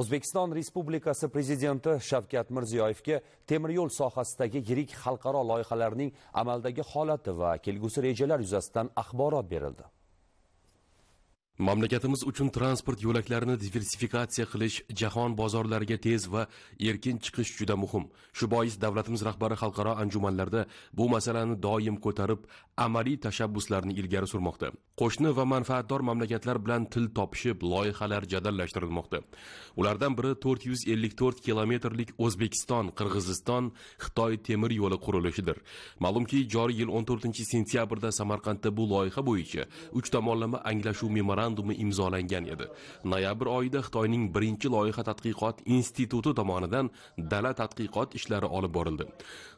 o'zbekiston respublikasi prezidenti shavkat mirziyoyevga temir yo'l sohasidagi yirik xalqaro loyihalarning amaldagi holati va kelgusi rejalar yuzasidan axborot berildi mamlakatimiz uchun transport yo'laklarini diversifikatsiya qilish jahon bozorlariga tez va erkin chiqish juda muhim shu bois davlatimiz rahbari xalqaro anjumanlarda bu masalani doim ko'tarib amaliy tashabbuslarni ilgari surmoqda qo'shni va manfaatdor mamlakatlar bilan til topishib loyihalar jadallashtirilmoqda ulardan biri to'rt yuz ellik to'rt kilometrlik o'zbekiston qirg'iziston xitoy temir yo'li qurilishidir ma'lumki joriy yil o'n to'rtinchi sentyabrda samarqandda bu loyiha bo'yicha uch tomonlama anglashuv memorandum memorandumi imzolangan edi noyabr oyida xitoyning birinchi loyiha tadqiqot instituti tomonidan dala tadqiqot ishlari olib borildi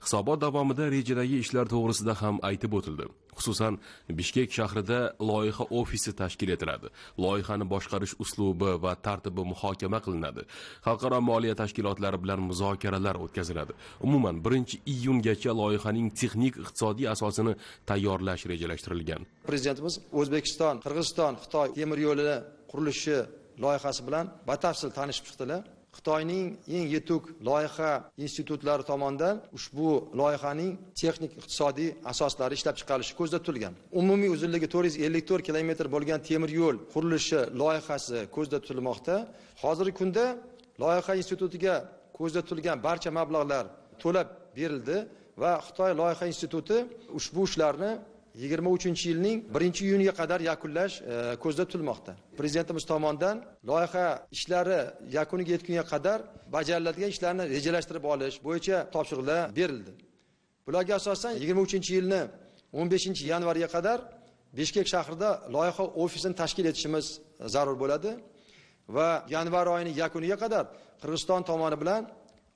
hisobot davomida rejadagi ishlar to'g'risida ham aytib o'tildi xususan bishkek shahrida loyiha ofisi tashkil etiladi loyihani boshqarish uslubi va tartibi muhokama qilinadi xalqaro moliya tashkilotlari bilan muzokaralar o'tkaziladi umuman birinchi iyungacha loyihaning texnik iqtisodiy asosini tayyorlash rejalashtirilgan prezidentimiz o'zbekiston qirg'iziston xitoy temir yo'lini qurilishi loyihasi bilan batafsil tanishib chiqdilar xitoyning eng yetuk loyiha institutlari tomonidan ushbu loyihaning texnik iqtisodiy asoslari ishlab chiqarilishi ko'zda tutilgan umumiy uzunligi to'rt yuz ellik to'rt kilometr bo'lgan temir yo'l qurilishi loyihasi ko'zda tutilmoqda hozirgi kunda loyiha institutiga ko'zda tutilgan barcha mablag'lar to'lab berildi va xitoy loyiha instituti ushbu ishlarni yigirma uchinchi yilning birinchi iyuniga qadar yakunlash e, ko'zda tutilmoqda prezidentimiz tomonidan loyiha ishlari yakuniga yetgunga qadar bajariladigan ishlarni rejalashtirib olish bo'yicha topshiriqlar berildi bularga asosan yigirma uchinchi yilni o'n beshinchi yanvariga qadar bishkek shahrida loyiha ofisini tashkil etishimiz e, zarur bo'ladi va yanvar oyini yakuniga qadar qirg'iziston tomoni bilan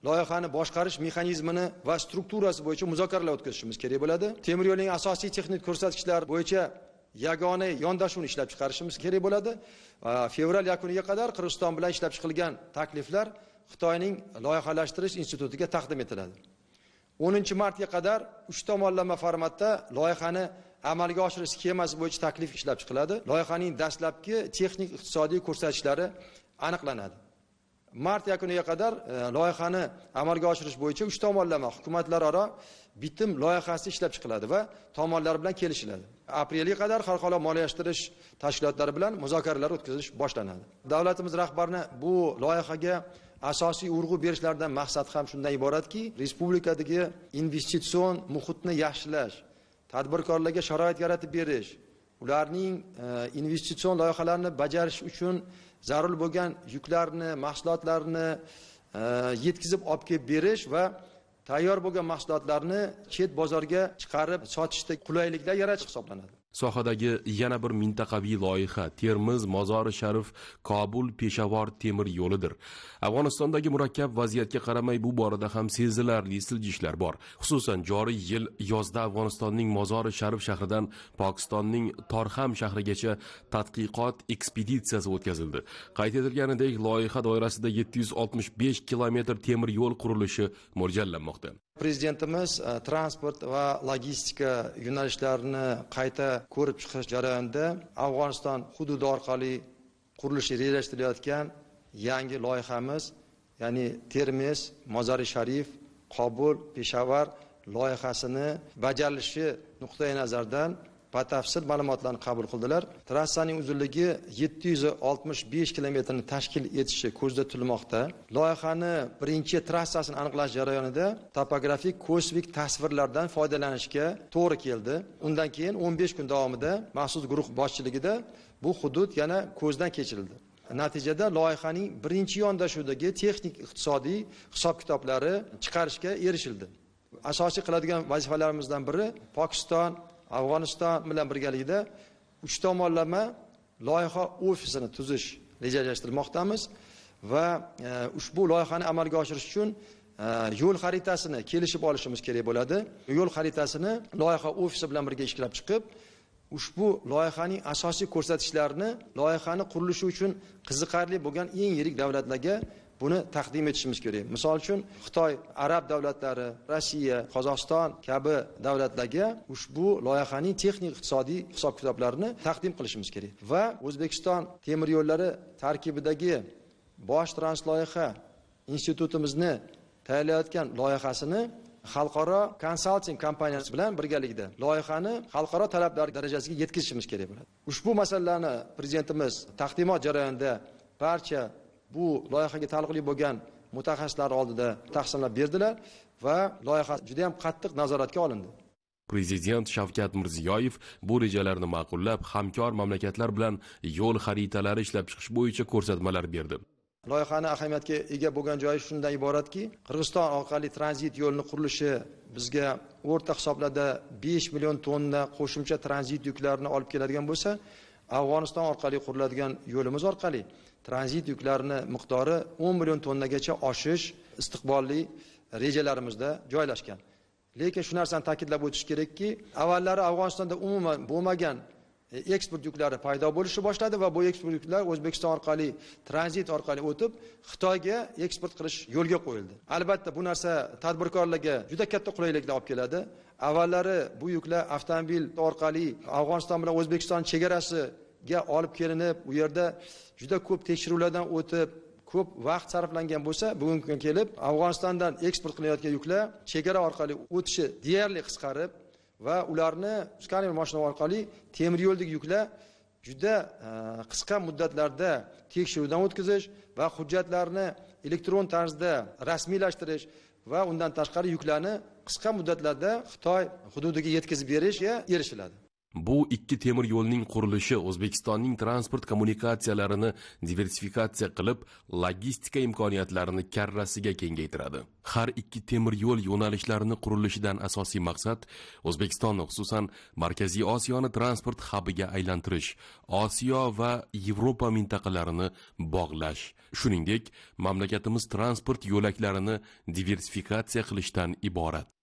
loyihani boshqarish mexanizmini va strukturasi bo'yicha muzokaralar o'tkazishimiz kerak bo'ladi temir yo'lning asosiy texnik ko'rsatkichlari bo'yicha yagona yondashuvni ishlab chiqarishimiz kerak bo'ladi fevral yakuniga qadar qirg'iziston bilan ishlab chiqilgan takliflar xitoyning loyihalashtirish institutiga taqdim etiladi o'ninchi martga qadar uch tomonlama formatda loyihani amalga oshirish sxemasi bo'yicha taklif ishlab chiqiladi loyihaning dastlabki texnik iqtisodiy ko'rsatkichlari aniqlanadi mart yakuniga qadar e, loyihani amalga oshirish bo'yicha uch tomonlama hukumatlararo bitim loyihasi ishlab chiqiladi va tomonlar bilan kelishiladi aprelga qadar xalqaro moliyalashtirish tashkilotlari bilan muzokaralar o'tkazish boshlanadi davlatimiz rahbarini bu loyihaga asosiy urg'u berishlaridan maqsad ham shundan iboratki respublikadagi investitsion muhitni yaxshilash tadbirkorlarga sharoit yaratib berish ularning e, investitsion loyihalarini bajarish uchun zarur bo'lgan yuklarni mahsulotlarni e, yetkazib olib kelib berish va tayyor bo'lgan mahsulotlarni chet bozorga chiqarib sotishda qulayliklar yaratish hisoblanadi sohadagi yana bir mintaqaviy loyiha termiz mozori sharif kobul peshavor temir yo'lidir afg'onistondagi murakkab vaziyatga qaramay bu borada ham sezilarli siljishlar bor xususan joriy yil yozda afg'onistonning mozori sharif shahridan pokistonning torham shahrigacha tadqiqot ekspeditsiyasi o'tkazildi qayd etilganidek loyiha doirasida 765 kilometr temir yo'l qurilishi mo'ljallanmoqda prezidentimiz e, transport va logistika yo'nalishlarini qayta ko'rib chiqish jarayonida afg'oniston hududi orqali qurilishi rejalashtirilayotgan yangi loyihamiz ya'ni termiz mozori sharif qobul peshavar loyihasini bajarilishi nuqtai nazaridan batafsil ma'lumotlarni qabul qildilar trassaning uzunligi yetti yuz oltmish besh kilometrni tashkil etishi ko'zda tutilmoqda loyihani birinchi trassasini aniqlash jarayonida topografik kosmik tasvirlardan foydalanishga to'g'ri keldi undan keyin o'n besh kun davomida maxsus guruh boshchiligida bu hudud yana ko'zdan kechirildi natijada loyihaning birinchi yondashuvdagi texnik iqtisodiy hisob kitoblari chiqarishga erishildi asosiy qiladigan vazifalarimizdan biri pokiston afg'oniston bilan birgalikda uch tomonlama loyiha ofisini tuzish rejalashtirmoqdamiz va e, ushbu loyihani amalga oshirish uchun e, yo'l xaritasini kelishib olishimiz kerak bo'ladi yo'l xaritasini loyiha ofisi bilan birga ishlab chiqib ushbu loyihaning asosiy ko'rsatishlarini loyihani qurilishi uchun qiziqarli bo'lgan eng yirik davlatlarga buni taqdim etishimiz kerak misol uchun xitoy arab davlatlari rossiya qozog'iston kabi davlatlarga ushbu loyihaning texnik iqtisodiy hisob kitoblarini taqdim qilishimiz kerak va o'zbekiston temir yo'llari tarkibidagi bosh transloyiha institutimizni tayyorlayotgan loyihasini xalqaro konsalting kompaniyasi bilan birgalikda loyihani xalqaro talablar darajasiga yetkazishimiz kerak bo'ladi ushbu masalalarni prezidentimiz taqdimot jarayonida barcha bu loyihaga taalluqli bo'lgan mutaxassislar oldida taqsimlab berdilar va loyiha juda yam qattiq nazoratga olindi prezident shavkat mirziyoyev bu rejalarni ma'qullab hamkor mamlakatlar bilan yo'l xaritalari ishlab chiqish bo'yicha ko'rsatmalar berdi loyihani ahamiyatga ega bo'lgan joyi shundan iboratki qirg'iziston orqali tranzit yo'lini qurilishi bizga o'rta hisoblarda besh million tonna qo'shimcha tranzit yuklarini olib keladigan bo'lsa afg'oniston orqali quriladigan yo'limiz orqali tranzit yuklarini miqdori 10 million tonnagacha oshish istiqbolli rejalarimizda joylashgan lekin shu narsani ta'kidlab o'tish kerakki avvallari afg'onistonda umuman bo'lmagan e, eksport yuklari paydo bo'lishni boshladi va bu eksport yuklar o'zbekiston orqali tranzit orqali o'tib xitoyga eksport qilish yo'lga qo'yildi albatta bu narsa tadbirkorlarga juda katta qulayliklar olib keladi avvallari bu yuklar avtomobil orqali afg'oniston bilan o'zbekiston chegarasi ga olib kelinib u yerda juda ko'p tekshiruvlardan o'tib ko'p vaqt sarflangan bo'lsa bugungi kunga kelib afg'onistondan eksport qilinayotgan yuklar chegara orqali o'tishi deyarli qisqarib va ularni skaner mashina orqali temir yo'ldagi yuklar juda e, qisqa muddatlarda tekshiruvdan o'tkazish va hujjatlarni elektron tarzda rasmiylashtirish va undan tashqari yuklarni qisqa muddatlarda xitoy hududiga yetkazib berishga erishiladi Bu ikki temir yo'lning qurilishi O'zbekistonning transport kommunikatsiyalarini diversifikatsiya qilib, logistika imkoniyatlarini karrasiga kengaytiradi. Har ikki temir yo'l yo'nalishlarini qurilishidan asosiy maqsad O'zbekistonni xususan Markaziy Osiyoni transport habiga aylantirish, Osiyo va Yevropa mintaqalarini bog'lash. Shuningdek, mamlakatimiz transport yo'laklarini diversifikatsiya qilishdan iborat.